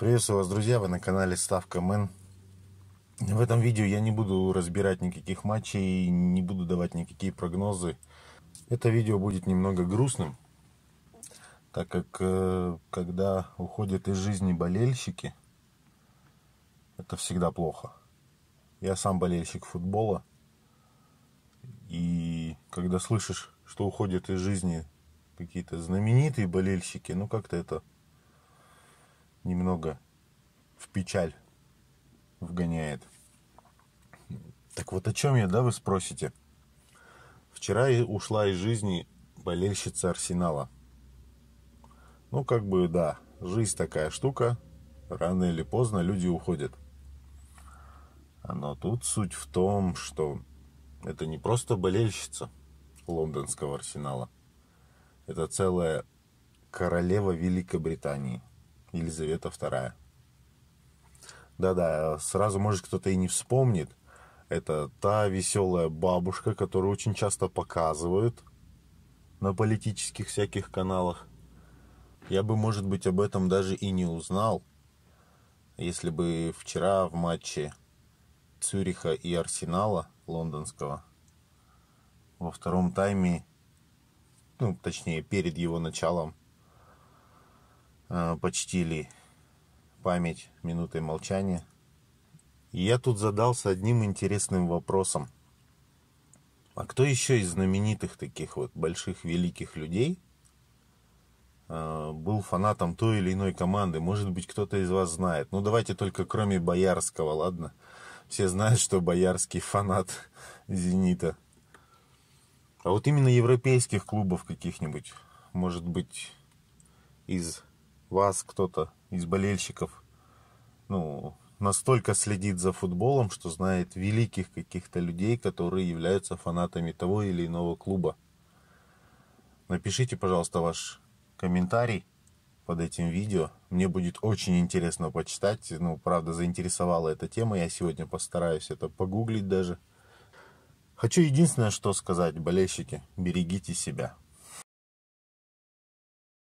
Приветствую вас, друзья, вы на канале Ставка Мэн. В этом видео я не буду разбирать никаких матчей, не буду давать никакие прогнозы. Это видео будет немного грустным, так как э, когда уходят из жизни болельщики, это всегда плохо. Я сам болельщик футбола, и когда слышишь, что уходят из жизни какие-то знаменитые болельщики, ну как-то это немного в печаль вгоняет. Так вот о чем я, да, вы спросите? Вчера ушла из жизни болельщица Арсенала. Ну, как бы, да, жизнь такая штука. Рано или поздно люди уходят. Но тут суть в том, что это не просто болельщица лондонского арсенала. Это целая королева Великобритании. Елизавета II. Да-да, сразу, может, кто-то и не вспомнит. Это та веселая бабушка, которую очень часто показывают на политических всяких каналах. Я бы, может быть, об этом даже и не узнал, если бы вчера в матче Цюриха и Арсенала лондонского во втором тайме, ну, точнее, перед его началом, Э, почтили память минутой молчания. И я тут задался одним интересным вопросом. А кто еще из знаменитых таких вот больших великих людей э, был фанатом той или иной команды? Может быть, кто-то из вас знает. Ну, давайте только кроме Боярского, ладно? Все знают, что Боярский фанат «Зенита». А вот именно европейских клубов каких-нибудь, может быть, из вас кто-то из болельщиков ну, настолько следит за футболом, что знает великих каких-то людей, которые являются фанатами того или иного клуба. Напишите, пожалуйста, ваш комментарий под этим видео. Мне будет очень интересно почитать. Ну, правда, заинтересовала эта тема. Я сегодня постараюсь это погуглить даже. Хочу единственное, что сказать, болельщики, берегите себя.